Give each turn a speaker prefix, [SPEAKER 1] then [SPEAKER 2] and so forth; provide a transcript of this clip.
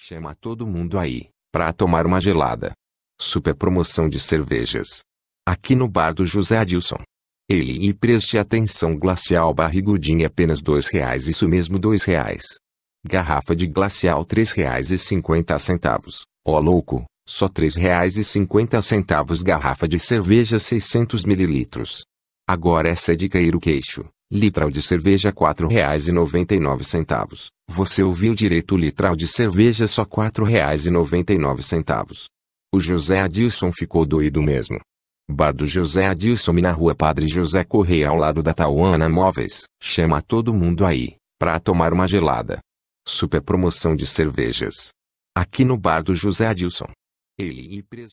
[SPEAKER 1] Chama
[SPEAKER 2] todo mundo aí, pra tomar uma gelada. Super promoção de cervejas. Aqui no bar do José Adilson. Ele e preste atenção glacial barrigudinha apenas dois reais isso mesmo dois reais. Garrafa de glacial três reais e cinquenta centavos. Ó oh, louco, só três reais e cinquenta centavos garrafa de cerveja 600 mililitros. Agora essa é de cair o queixo, litral de cerveja quatro reais e noventa e nove centavos. Você ouviu direito o litral de cerveja só R$ 4,99. O José Adilson ficou doido mesmo. Bar do José Adilson na rua Padre José Correia ao lado da Tauana Móveis. Chama todo mundo aí, pra tomar uma gelada. Super promoção de cervejas. Aqui no bar do José Adilson.
[SPEAKER 3] Ele e preso.